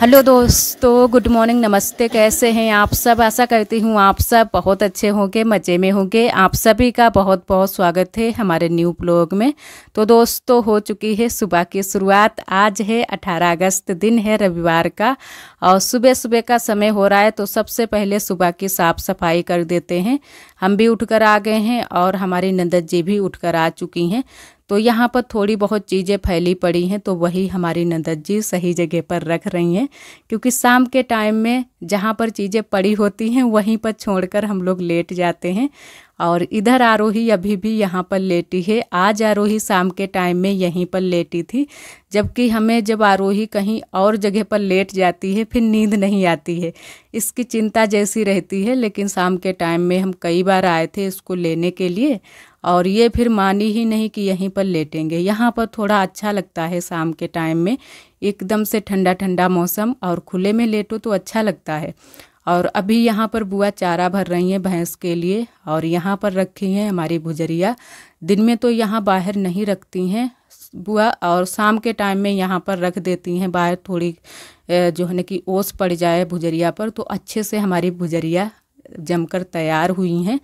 hello दोस्तों good morning नमस्ते कैसे हैं आप सब आशा करती हूँ आप सब बहुत अच्छे होंगे मज़े में होंगे आप सभी का बहुत बहुत स्वागत है हमारे न्यू ब्लॉग में तो दोस्तों हो चुकी है सुबह की शुरुआत आज है 18 अगस्त दिन है रविवार का और सुबह सुबह का समय हो रहा है तो सबसे पहले सुबह की साफ़ सफाई कर देते हैं हम भी उठ आ गए हैं और हमारी नंदद जी भी उठ आ चुकी हैं तो यहाँ पर थोड़ी बहुत चीज़ें फैली पड़ी हैं तो वही हमारी नंदद जी सही जगह पर रख रही हैं क्योंकि शाम के टाइम में जहाँ पर चीज़ें पड़ी होती हैं वहीं पर छोड़कर हम लोग लेट जाते हैं और इधर आरोही अभी भी यहाँ पर लेटी है आज आरोही शाम के टाइम में यहीं पर लेटी थी जबकि हमें जब आरोही कहीं और जगह पर लेट जाती है फिर नींद नहीं आती है इसकी चिंता जैसी रहती है लेकिन शाम के टाइम में हम कई बार आए थे इसको लेने के लिए और ये फिर मानी ही नहीं कि यहीं पर लेटेंगे यहाँ पर थोड़ा अच्छा लगता है शाम के टाइम में एकदम से ठंडा ठंडा मौसम और खुले में लेटो तो अच्छा लगता है और अभी यहाँ पर बुआ चारा भर रही हैं भैंस के लिए और यहाँ पर रखी हैं हमारी भुजरिया दिन में तो यहाँ बाहर नहीं रखती हैं बुआ और शाम के टाइम में यहाँ पर रख देती हैं बाहर थोड़ी जो है ना कि ओस पड़ जाए भुजरिया पर तो अच्छे से हमारी भुजरिया जमकर तैयार हुई हैं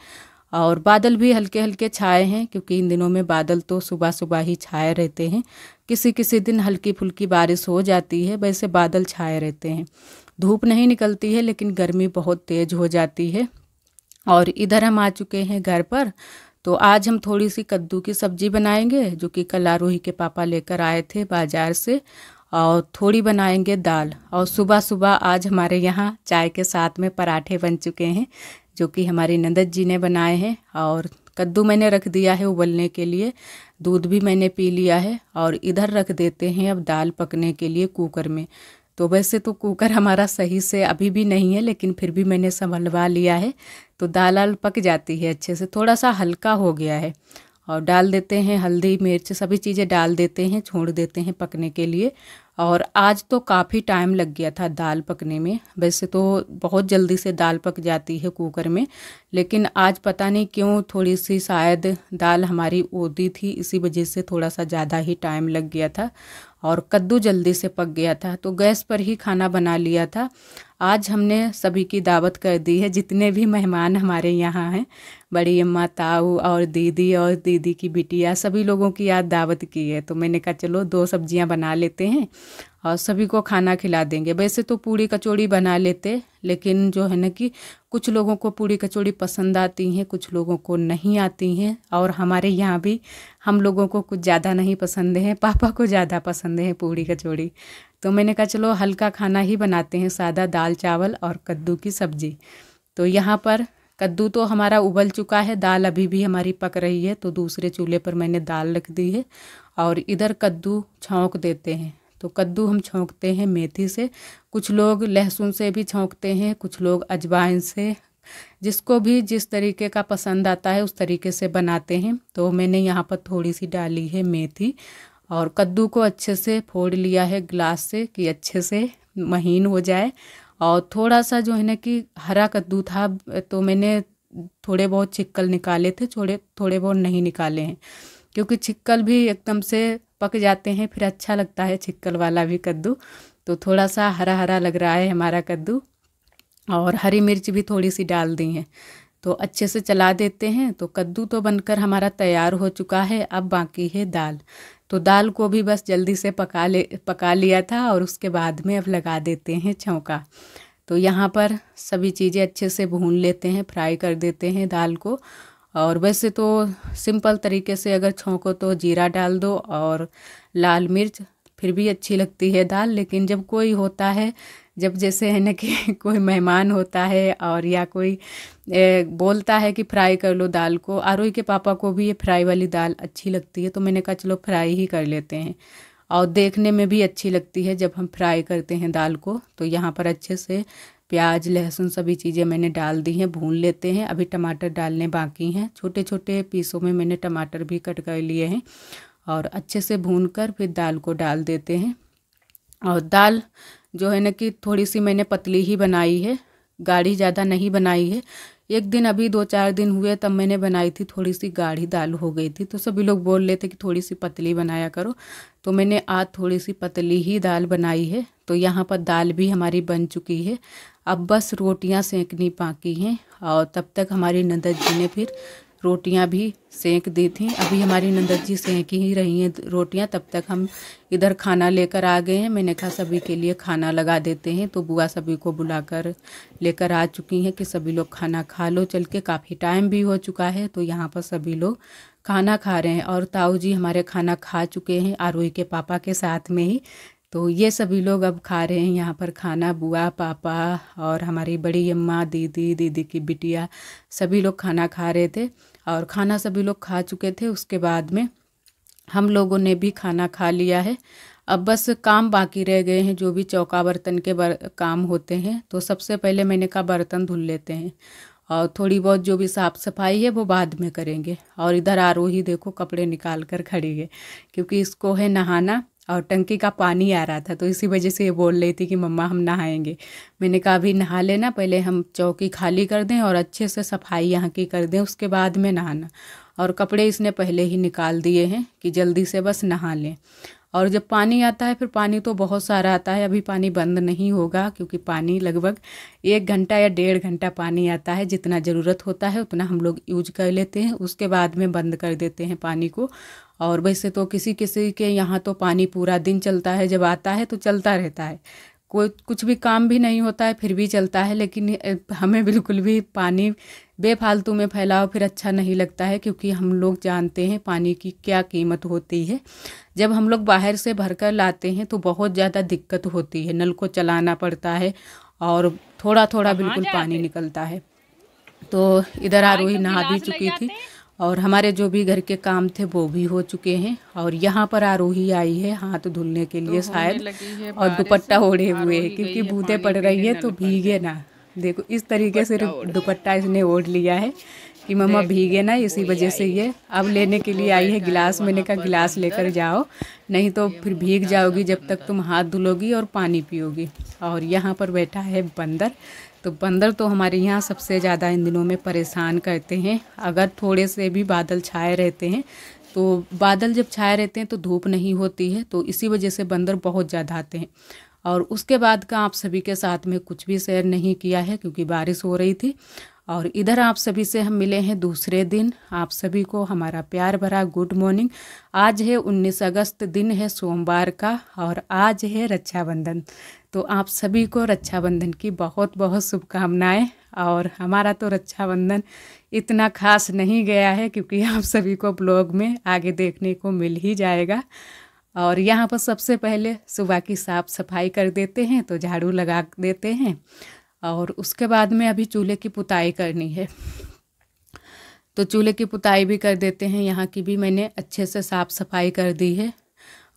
और बादल भी हल्के हल्के छाए हैं क्योंकि इन दिनों में बादल तो सुबह सुबह ही छाए रहते हैं किसी किसी दिन हल्की फुल्की बारिश हो जाती है वैसे बादल छाए रहते हैं धूप नहीं निकलती है लेकिन गर्मी बहुत तेज़ हो जाती है और इधर हम आ चुके हैं घर पर तो आज हम थोड़ी सी कद्दू की सब्जी बनाएंगे जो कि कल आरोही के पापा लेकर आए थे बाजार से और थोड़ी बनाएंगे दाल और सुबह सुबह आज हमारे यहाँ चाय के साथ में पराठे बन चुके हैं जो कि हमारी नंदद जी ने बनाए हैं और कद्दू मैंने रख दिया है उबलने के लिए दूध भी मैंने पी लिया है और इधर रख देते हैं अब दाल पकने के लिए कुकर में तो वैसे तो कुकर हमारा सही से अभी भी नहीं है लेकिन फिर भी मैंने संभलवा लिया है तो दाल आल पक जाती है अच्छे से थोड़ा सा हल्का हो गया है और डाल देते हैं हल्दी मिर्च सभी चीज़ें डाल देते हैं छोड़ देते हैं पकने के लिए और आज तो काफ़ी टाइम लग गया था दाल पकने में वैसे तो बहुत जल्दी से दाल पक जाती है कुकर में लेकिन आज पता नहीं क्यों थोड़ी सी शायद दाल हमारी ओदी थी इसी वजह से थोड़ा सा ज़्यादा ही टाइम लग गया था और कद्दू जल्दी से पक गया था तो गैस पर ही खाना बना लिया था आज हमने सभी की दावत कर दी है जितने भी मेहमान हमारे यहाँ हैं बड़ी अम्मा ताऊ और दीदी और दीदी की बिटिया सभी लोगों की आज दावत की है तो मैंने कहा चलो दो सब्जियाँ बना लेते हैं और सभी को खाना खिला देंगे वैसे तो पूड़ी कचौड़ी बना लेते लेकिन जो है ना कि कुछ लोगों को पूड़ी कचौड़ी पसंद आती हैं कुछ लोगों को नहीं आती हैं और हमारे यहाँ भी हम लोगों को कुछ ज़्यादा नहीं पसंद है पापा को ज़्यादा पसंद है पूड़ी कचौड़ी तो मैंने कहा चलो हल्का खाना ही बनाते हैं सादा दाल चावल और कद्दू की सब्ज़ी तो यहाँ पर कद्दू तो हमारा उबल चुका है दाल अभी भी हमारी पक रही है तो दूसरे चूल्हे पर मैंने दाल रख दी है और इधर कद्दू छौंक देते हैं तो कद्दू हम छोंकते हैं मेथी से कुछ लोग लहसुन से भी छोंकते हैं कुछ लोग अजवाइन से जिसको भी जिस तरीके का पसंद आता है उस तरीके से बनाते हैं तो मैंने यहाँ पर थोड़ी सी डाली है मेथी और कद्दू को अच्छे से फोड़ लिया है ग्लास से कि अच्छे से महीन हो जाए और थोड़ा सा जो है ना कि हरा कद्दू था तो मैंने थोड़े बहुत छिक्कल निकाले थे थोड़े थोड़े बहुत नहीं निकाले हैं क्योंकि छिक्कल भी एकदम से पक जाते हैं फिर अच्छा लगता है छिक्कल वाला भी कद्दू तो थोड़ा सा हरा हरा लग रहा है हमारा कद्दू और हरी मिर्च भी थोड़ी सी डाल दी है तो अच्छे से चला देते हैं तो कद्दू तो बनकर हमारा तैयार हो चुका है अब बाकी है दाल तो दाल को भी बस जल्दी से पका ले पका लिया था और उसके बाद में अब लगा देते हैं छौंका तो यहाँ पर सभी चीज़ें अच्छे से भून लेते हैं फ्राई कर देते हैं दाल को और वैसे तो सिंपल तरीके से अगर छोंको तो जीरा डाल दो और लाल मिर्च फिर भी अच्छी लगती है दाल लेकिन जब कोई होता है जब जैसे है ना कि कोई मेहमान होता है और या कोई ए, बोलता है कि फ्राई कर लो दाल को आरोही के पापा को भी ये फ्राई वाली दाल अच्छी लगती है तो मैंने कहा चलो फ्राई ही कर लेते हैं और देखने में भी अच्छी लगती है जब हम फ्राई करते हैं दाल को तो यहाँ पर अच्छे से प्याज लहसुन सभी चीज़ें मैंने डाल दी हैं भून लेते हैं अभी टमाटर डालने बाकी हैं छोटे छोटे पीसों में मैंने टमाटर भी कट कर लिए हैं और अच्छे से भून कर फिर दाल को डाल देते हैं और दाल जो है ना कि थोड़ी सी मैंने पतली ही बनाई है गाढ़ी ज़्यादा नहीं बनाई है एक दिन अभी दो चार दिन हुए तब मैंने बनाई थी थोड़ी सी गाढ़ी दाल हो गई थी तो सभी लोग बोल रहे थे कि थोड़ी सी पतली बनाया करो तो मैंने आज थोड़ी सी पतली ही दाल बनाई है तो यहाँ पर दाल भी हमारी बन चुकी है अब बस रोटियाँ सेंकनी बाकी हैं और तब तक हमारी नंदद जी ने फिर रोटियां भी सेंक दी थी अभी हमारी नंदक जी सेंक ही रही हैं रोटियां तब तक हम इधर खाना लेकर आ गए हैं मैंने कहा सभी के लिए खाना लगा देते हैं तो बुआ सभी को बुलाकर लेकर आ चुकी हैं कि सभी लोग खाना खा लो चल के काफ़ी टाइम भी हो चुका है तो यहाँ पर सभी लोग खाना खा रहे हैं और ताऊ जी हमारे खाना खा चुके हैं आरोही के पापा के साथ में ही तो ये सभी लोग अब खा रहे हैं यहाँ पर खाना बुआ पापा और हमारी बड़ी अम्मा दीदी दीदी की बिटिया सभी लोग खाना खा रहे थे और खाना सभी लोग खा चुके थे उसके बाद में हम लोगों ने भी खाना खा लिया है अब बस काम बाकी रह गए हैं जो भी चौका बर्तन के बर, काम होते हैं तो सबसे पहले मैंने कहा बर्तन धुल लेते हैं और थोड़ी बहुत जो भी साफ़ सफाई है वो बाद में करेंगे और इधर आरोही देखो कपड़े निकाल कर खड़ी है क्योंकि इसको है नहाना और टंकी का पानी आ रहा था तो इसी वजह से ये बोल रही थी कि मम्मा हम नहाएंगे मैंने कहा अभी नहा लेना पहले हम चौकी खाली कर दें और अच्छे से सफाई यहाँ की कर दें उसके बाद में नहाना और कपड़े इसने पहले ही निकाल दिए हैं कि जल्दी से बस नहा लें और जब पानी आता है फिर पानी तो बहुत सारा आता है अभी पानी बंद नहीं होगा क्योंकि पानी लगभग एक घंटा या डेढ़ घंटा पानी आता है जितना ज़रूरत होता है उतना हम लोग यूज कर लेते हैं उसके बाद में बंद कर देते हैं पानी को और वैसे तो किसी किसी के यहाँ तो पानी पूरा दिन चलता है जब आता है तो चलता रहता है कोई कुछ भी काम भी नहीं होता है फिर भी चलता है लेकिन हमें बिल्कुल भी पानी बेफालतू में फैलाओ फिर अच्छा नहीं लगता है क्योंकि हम लोग जानते हैं पानी की क्या कीमत होती है जब हम लोग बाहर से भर कर लाते हैं तो बहुत ज़्यादा दिक्कत होती है नल को चलाना पड़ता है और थोड़ा थोड़ा बिल्कुल पानी निकलता है तो इधर आरोही नहा भी चुकी थी और हमारे जो भी घर के काम थे वो भी हो चुके हैं और यहाँ पर आरोही आई है हाथ धुलने के लिए तो शायद और दुपट्टा ओढ़े हुए है क्योंकि बूंदे पड़ रही है तो भीगे ना देखो इस तरीके से दुपट्टा इसने ओढ़ लिया है कि मम्मा भीगे ना इसी वजह से ये अब लेने के लिए आई है गिलास मैंने कहा गिलास लेकर जाओ नहीं तो फिर भीग जाओगी जब तक तुम हाथ धुलोगी और पानी पियोगी और यहाँ पर बैठा है बंदर तो बंदर तो हमारे यहाँ सबसे ज़्यादा इन दिनों में परेशान करते हैं अगर थोड़े से भी बादल छाए रहते हैं तो बादल जब छाए रहते हैं तो धूप नहीं होती है तो इसी वजह से बंदर बहुत ज़्यादा आते हैं और उसके बाद का आप सभी के साथ में कुछ भी शेयर नहीं किया है क्योंकि बारिश हो रही थी और इधर आप सभी से हम मिले हैं दूसरे दिन आप सभी को हमारा प्यार भरा गुड मॉर्निंग आज है 19 अगस्त दिन है सोमवार का और आज है रक्षाबंधन तो आप सभी को रक्षाबंधन की बहुत बहुत शुभकामनाएं और हमारा तो रक्षाबंधन इतना खास नहीं गया है क्योंकि आप सभी को ब्लॉग में आगे देखने को मिल ही जाएगा और यहाँ पर सबसे पहले सुबह की साफ़ सफाई कर देते हैं तो झाड़ू लगा देते हैं और उसके बाद में अभी चूल्हे की पुताई करनी है तो चूल्हे की पुताई भी कर देते हैं यहाँ की भी मैंने अच्छे से साफ़ सफाई कर दी है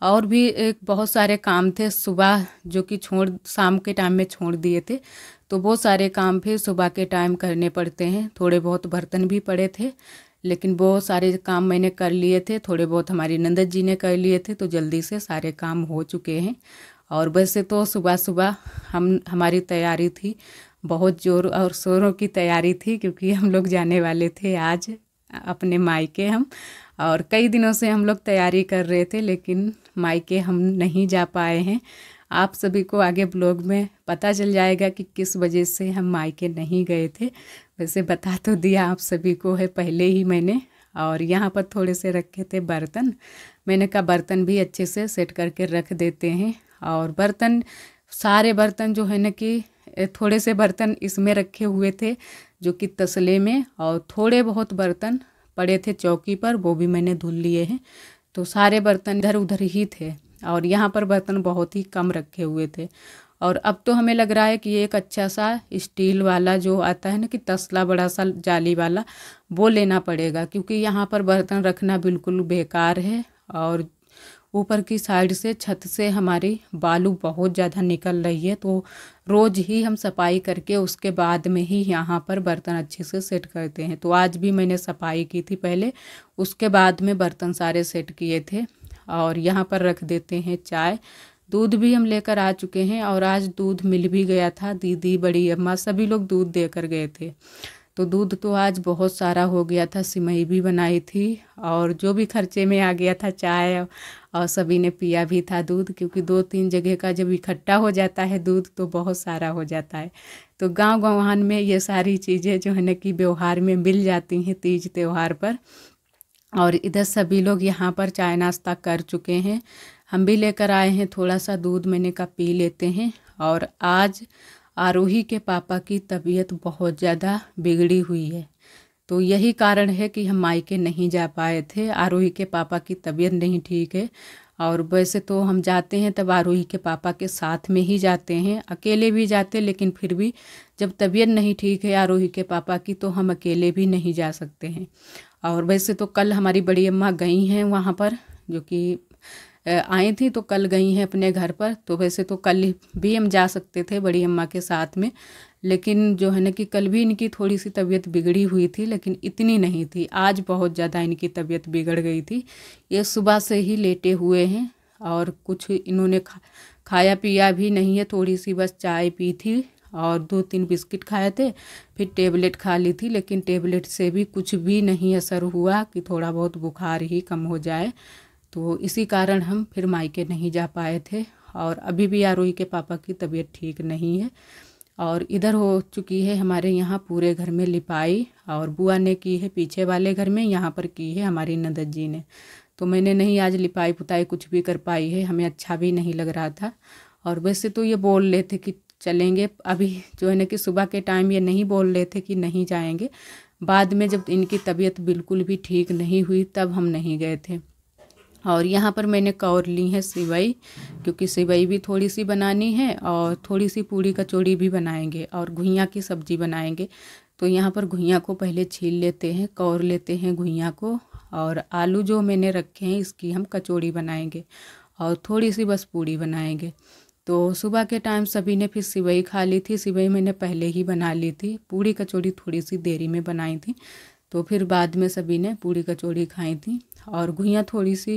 और भी एक बहुत सारे काम थे सुबह जो कि छोड़ शाम के टाइम में छोड़ दिए थे तो वो सारे काम फिर सुबह के टाइम करने पड़ते हैं थोड़े बहुत बर्तन भी पड़े थे लेकिन वो सारे काम मैंने कर लिए थे थोड़े बहुत हमारी नंदद जी ने कर लिए थे तो जल्दी से सारे काम हो चुके हैं और वैसे तो सुबह सुबह हम हमारी तैयारी थी बहुत जोर और शोरों की तैयारी थी क्योंकि हम लोग जाने वाले थे आज अपने मायके हम और कई दिनों से हम लोग तैयारी कर रहे थे लेकिन मायके हम नहीं जा पाए हैं आप सभी को आगे ब्लॉग में पता चल जाएगा कि किस वजह से हम मायके नहीं गए थे वैसे बता तो दिया आप सभी को है पहले ही मैंने और यहाँ पर थोड़े से रखे थे बर्तन मैंने कहा बर्तन भी अच्छे से सेट करके रख देते हैं और बर्तन सारे बर्तन जो है ना कि थोड़े से बर्तन इसमें रखे हुए थे जो कि तसले में और थोड़े बहुत बर्तन पड़े थे चौकी पर वो भी मैंने धुल लिए हैं तो सारे बर्तन इधर उधर ही थे और यहाँ पर बर्तन बहुत ही कम रखे हुए थे और अब तो हमें लग रहा है कि एक अच्छा सा स्टील वाला जो आता है ना कि तसला बड़ा सा जाली वाला वो लेना पड़ेगा क्योंकि यहाँ पर बर्तन रखना बिल्कुल बेकार है और ऊपर की साइड से छत से हमारी बालू बहुत ज़्यादा निकल रही है तो रोज़ ही हम सफाई करके उसके बाद में ही यहाँ पर बर्तन अच्छे से सेट करते हैं तो आज भी मैंने सफाई की थी पहले उसके बाद में बर्तन सारे सेट किए थे और यहाँ पर रख देते हैं चाय दूध भी हम लेकर आ चुके हैं और आज दूध मिल भी गया था दीदी बड़ी अम्मा सभी लोग दूध देकर गए थे तो दूध तो आज बहुत सारा हो गया था सिमई भी बनाई थी और जो भी खर्चे में आ गया था चाय और सभी ने पिया भी था दूध क्योंकि दो तीन जगह का जब इकट्ठा हो जाता है दूध तो बहुत सारा हो जाता है तो गांव गवान में ये सारी चीज़ें जो है ना कि व्यवहार में मिल जाती हैं तीज त्यौहार पर और इधर सभी लोग यहाँ पर चाय नाश्ता कर चुके हैं हम भी लेकर आए हैं थोड़ा सा दूध मैंने का पी लेते हैं और आज आरोही के पापा की तबीयत बहुत ज़्यादा बिगड़ी हुई है तो यही कारण है कि हम मायके नहीं जा पाए थे आरोही के पापा की तबीयत नहीं ठीक है और वैसे तो हम जाते हैं तब आरोही के पापा के साथ में ही जाते हैं अकेले भी जाते लेकिन फिर भी जब तबीयत नहीं ठीक है आरोही के पापा की तो हम अकेले भी नहीं जा सकते हैं और वैसे तो कल हमारी बड़ी अम्मा गई हैं वहाँ पर जो कि आई थी तो कल गई हैं अपने घर पर तो वैसे तो कल भी हम जा सकते थे बड़ी अम्मा के साथ में लेकिन जो है ना कि कल भी इनकी थोड़ी सी तबीयत बिगड़ी हुई थी लेकिन इतनी नहीं थी आज बहुत ज़्यादा इनकी तबीयत बिगड़ गई थी ये सुबह से ही लेटे हुए हैं और कुछ इन्होंने खा खाया पिया भी नहीं है थोड़ी सी बस चाय पी थी और दो तीन बिस्किट खाए थे फिर टेबलेट खा ली थी लेकिन टेबलेट से भी कुछ भी नहीं असर हुआ कि थोड़ा बहुत बुखार ही कम हो जाए तो इसी कारण हम फिर मायके नहीं जा पाए थे और अभी भी आरोही के पापा की तबीयत ठीक नहीं है और इधर हो चुकी है हमारे यहाँ पूरे घर में लिपाई और बुआ ने की है पीछे वाले घर में यहाँ पर की है हमारी नदद जी ने तो मैंने नहीं आज लिपाई पुताई कुछ भी कर पाई है हमें अच्छा भी नहीं लग रहा था और वैसे तो ये बोल रहे थे कि चलेंगे अभी जो है ना कि सुबह के टाइम ये नहीं बोल रहे थे कि नहीं जाएंगे बाद में जब इनकी तबीयत बिल्कुल भी ठीक नहीं हुई तब हम नहीं गए थे और यहाँ पर मैंने कौर ली है सिवई क्योंकि सिवई भी थोड़ी सी बनानी है और थोड़ी सी पूड़ी कचौड़ी भी बनाएंगे और घुइयाँ की सब्जी बनाएंगे तो यहाँ पर घुइयाँ को पहले छील लेते हैं कौर लेते हैं घुइयाँ को और आलू जो मैंने रखे हैं इसकी हम कचौड़ी बनाएंगे और थोड़ी सी बस पूड़ी बनाएंगे तो सुबह के टाइम सभी ने फिर सिवई खा ली थी सिवई मैंने पहले ही बना ली थी पूड़ी कचौड़ी थोड़ी सी देरी में बनाई थी तो फिर बाद में सभी ने पूड़ी कचौड़ी खाई थी और घुइयाँ थोड़ी सी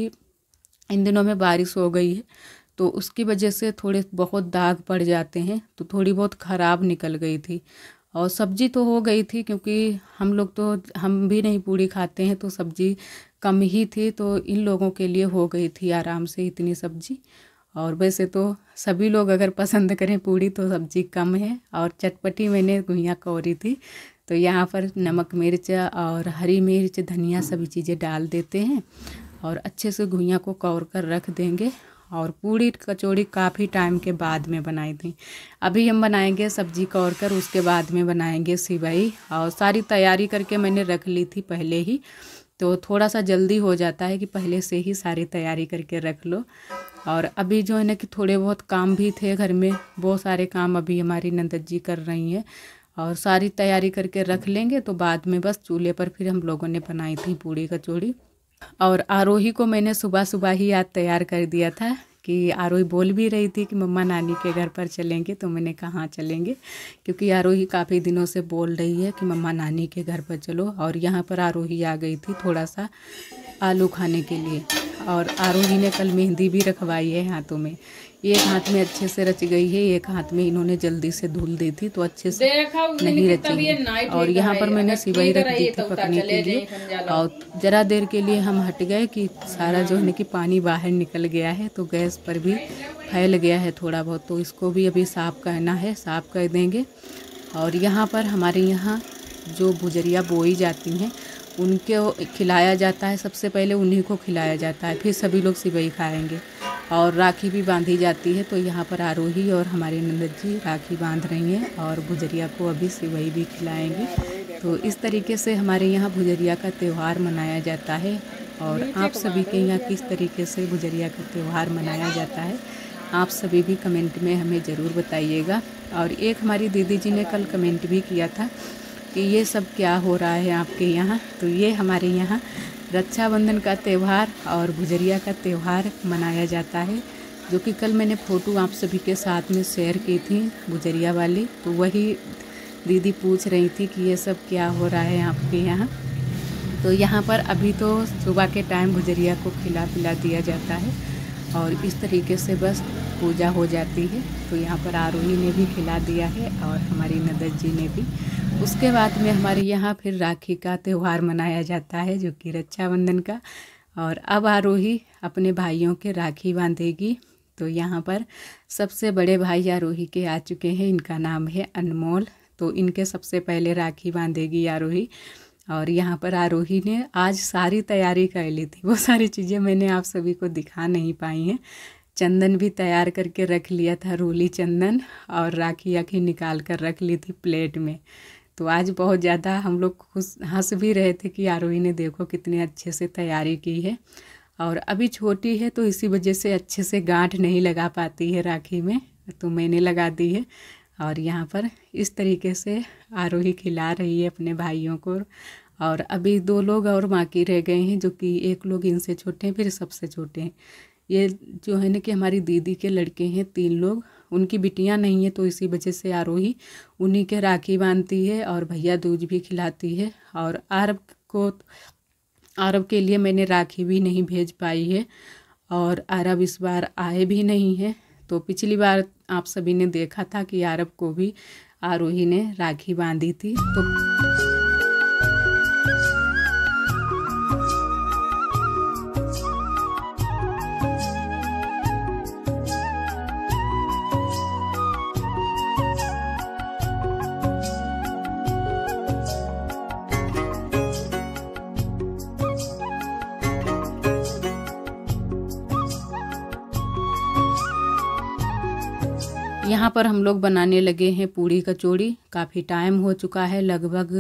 इन दिनों में बारिश हो गई है तो उसकी वजह से थोड़े बहुत दाग पड़ जाते हैं तो थोड़ी बहुत ख़राब निकल गई थी और सब्जी तो हो गई थी क्योंकि हम लोग तो हम भी नहीं पूड़ी खाते हैं तो सब्जी कम ही थी तो इन लोगों के लिए हो गई थी आराम से इतनी सब्जी और वैसे तो सभी लोग अगर पसंद करें पूड़ी तो सब्जी कम है और चटपटी मैंने गुइयाँ कौरी थी तो यहाँ पर नमक मिर्च और हरी मिर्च धनिया सभी चीज़ें डाल देते हैं और अच्छे से घुइया को कवर कर रख देंगे और पूरी कचौड़ी काफ़ी टाइम के बाद में बनाई थी अभी हम बनाएंगे सब्जी कौर कर उसके बाद में बनाएंगे सिवई और सारी तैयारी करके मैंने रख ली थी पहले ही तो थोड़ा सा जल्दी हो जाता है कि पहले से ही सारी तैयारी करके रख लो और अभी जो है ना कि थोड़े बहुत काम भी थे घर में बहुत सारे काम अभी हमारी नंदत जी कर रही हैं और सारी तैयारी करके रख लेंगे तो बाद में बस चूल्हे पर फिर हम लोगों ने बनाई थी पूड़ी कचौड़ी और आरोही को मैंने सुबह सुबह ही आज तैयार कर दिया था कि आरोही बोल भी रही थी कि मम्मा नानी के घर पर चलेंगे तो मैंने कहा चलेंगे क्योंकि आरोही काफ़ी दिनों से बोल रही है कि मम्मा नानी के घर पर चलो और यहाँ पर आरोही आ गई थी थोड़ा सा आलू खाने के लिए और आरोही ने कल मेहंदी भी रखवाई है हाथों में एक हाथ में अच्छे से रच गई है एक हाथ में इन्होंने जल्दी से धूल दी थी तो अच्छे से नहीं रची है और यहाँ पर मैंने सिवाई रख दी थी तो पकने के लिए और ज़रा देर के लिए हम हट गए कि सारा जो है कि पानी बाहर निकल गया है तो गैस पर भी फैल गया है थोड़ा बहुत तो इसको भी अभी साफ़ करना है साफ़ कर देंगे और यहाँ पर हमारे यहाँ जो भुजरिया बोई जाती हैं उनके खिलाया जाता है सबसे पहले उन्हीं को खिलाया जाता है फिर सभी लोग सिवई खाएंगे और राखी भी बांधी जाती है तो यहाँ पर आरोही और हमारे नंदद जी राखी बांध रही हैं और भुजरिया को अभी सिवई भी खिलाएंगे तो इस तरीके से हमारे यहाँ भुजरिया का त्यौहार मनाया जाता है और आप सभी के यहाँ किस तरीके से भुजरिया का त्यौहार मनाया जाता है आप सभी भी कमेंट में हमें ज़रूर बताइएगा और एक हमारी दीदी जी ने कल कमेंट भी किया था कि ये सब क्या हो रहा है आपके यहाँ तो ये हमारे यहाँ रक्षाबंधन का त्यौहार और गुजरिया का त्यौहार मनाया जाता है जो कि कल मैंने फ़ोटो आप सभी के साथ में शेयर की थी गुजरिया वाली तो वही दीदी पूछ रही थी कि ये सब क्या हो रहा है आपके यहाँ तो यहाँ पर अभी तो सुबह के टाइम गुजरिया को खिला पिला दिया जाता है और इस तरीके से बस पूजा हो जाती है तो यहाँ पर आरोही ने भी खिला दिया है और हमारी नदर जी ने भी उसके बाद में हमारे यहाँ फिर राखी का त्यौहार मनाया जाता है जो कि रक्षाबंधन का और अब आरोही अपने भाइयों के राखी बांधेगी तो यहाँ पर सबसे बड़े भाई आरोही के आ चुके हैं इनका नाम है अनमोल तो इनके सबसे पहले राखी बांधेगी आरोही और यहाँ पर आरोही ने आज सारी तैयारी कर ली थी वो सारी चीज़ें मैंने आप सभी को दिखा नहीं पाई हैं चंदन भी तैयार करके रख लिया था रोली चंदन और राखी आखी निकाल कर रख ली थी प्लेट में तो आज बहुत ज़्यादा हम लोग खुश हंस भी रहे थे कि आरोही ने देखो कितने अच्छे से तैयारी की है और अभी छोटी है तो इसी वजह से अच्छे से गांठ नहीं लगा पाती है राखी में तो मैंने लगा दी है और यहाँ पर इस तरीके से आरोही खिला रही है अपने भाइयों को और अभी दो लोग और बाकी रह गए हैं जो कि एक लोग इनसे छोटे हैं फिर सबसे छोटे हैं ये जो है ना कि हमारी दीदी के लड़के हैं तीन लोग उनकी बिटियाँ नहीं है तो इसी वजह से आरोही उन्हीं के राखी बांधती है और भैया दूज भी खिलाती है और आरब को आरब के लिए मैंने राखी भी नहीं भेज पाई है और आरब इस बार आए भी नहीं है तो पिछली बार आप सभी ने देखा था कि आरब को भी आरोही ने राखी बांधी थी तो पर हम लोग बनाने लगे हैं पूड़ी कचौड़ी काफ़ी टाइम हो चुका है लगभग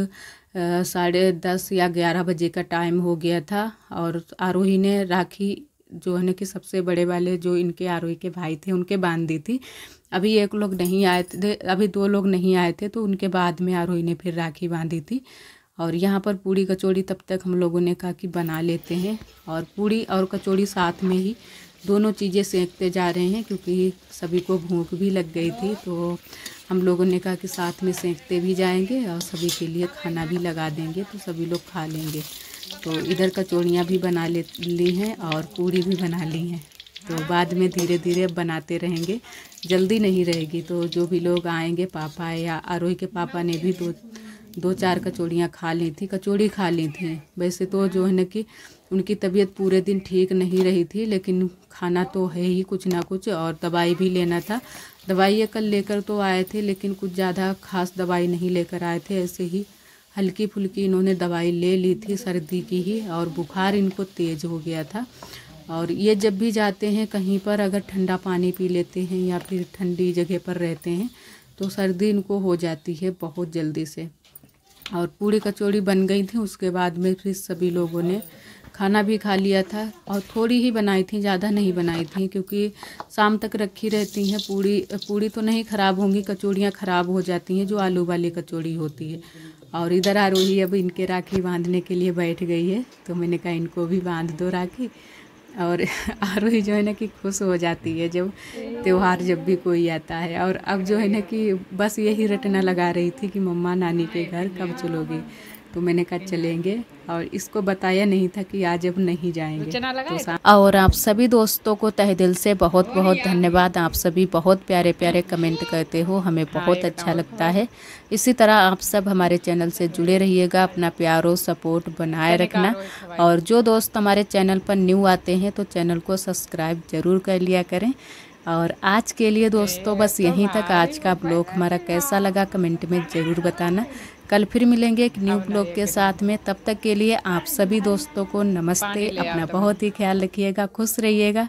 साढ़े दस या ग्यारह बजे का टाइम हो गया था और आरोही ने राखी जो है ना कि सबसे बड़े वाले जो इनके आरोही के भाई थे उनके बांध दी थी अभी एक लोग नहीं आए थे अभी दो लोग नहीं आए थे तो उनके बाद में आरोही ने फिर राखी बांधी थी और यहाँ पर पूड़ी कचौड़ी तब तक हम लोगों ने कहा कि बना लेते हैं और पूड़ी और कचौड़ी साथ में ही दोनों चीज़ें सेंकते जा रहे हैं क्योंकि सभी को भूख भी लग गई थी तो हम लोगों ने कहा कि साथ में सेंकते भी जाएंगे और सभी के लिए खाना भी लगा देंगे तो सभी लोग खा लेंगे तो इधर कचौड़ियाँ भी बना ले ली हैं और पूरी भी बना ली हैं तो बाद में धीरे धीरे बनाते रहेंगे जल्दी नहीं रहेगी तो जो भी लोग आएंगे पापा या आरोही के पापा ने भी दो दो चार कचौड़ियाँ खा ली थी कचौड़ी खा ली थी वैसे तो जो है ना कि उनकी तबीयत पूरे दिन ठीक नहीं रही थी लेकिन खाना तो है ही कुछ ना कुछ और दवाई भी लेना था दवाई कल लेकर तो आए थे लेकिन कुछ ज़्यादा खास दवाई नहीं लेकर आए थे ऐसे ही हल्की फुल्की इन्होंने दवाई ले ली थी सर्दी की ही और बुखार इनको तेज़ हो गया था और ये जब भी जाते हैं कहीं पर अगर ठंडा पानी पी लेते हैं या फिर ठंडी जगह पर रहते हैं तो सर्दी इनको हो जाती है बहुत जल्दी से और पूड़ी कचौड़ी बन गई थी उसके बाद में फिर सभी लोगों ने खाना भी खा लिया था और थोड़ी ही बनाई थी ज़्यादा नहीं बनाई थी क्योंकि शाम तक रखी रहती हैं पूड़ी पूड़ी तो नहीं ख़राब होंगी कचौड़ियाँ ख़राब हो जाती हैं जो आलू वाली कचौड़ी होती है और इधर आरोही अब इनके राखी बांधने के लिए बैठ गई है तो मैंने कहा इनको भी बांध दो राखी और आरोही जो है ना कि खुश हो जाती है जब त्यौहार जब भी कोई आता है और अब जो है ना कि बस यही रटना लगा रही थी कि मम्मा नानी के घर कब चलोगी तो मैंने कहा चलेंगे और इसको बताया नहीं था कि आज अब नहीं जाएंगे तो और आप सभी दोस्तों को तह दिल से बहुत बहुत धन्यवाद आप सभी बहुत प्यारे प्यारे कमेंट करते हो हमें हाँ, बहुत तो अच्छा लगता है इसी तरह आप सब हमारे चैनल से जुड़े रहिएगा अपना प्यार और सपोर्ट बनाए रखना और जो दोस्त हमारे चैनल पर न्यू आते हैं तो चैनल को सब्सक्राइब ज़रूर कर लिया करें और आज के लिए दोस्तों बस तो यहीं तक आज का ब्लॉग हमारा कैसा लगा कमेंट में ज़रूर बताना कल फिर मिलेंगे एक न्यू ब्लॉग के साथ में तब तक के लिए आप सभी दोस्तों को नमस्ते अपना बहुत ही ख्याल रखिएगा खुश रहिएगा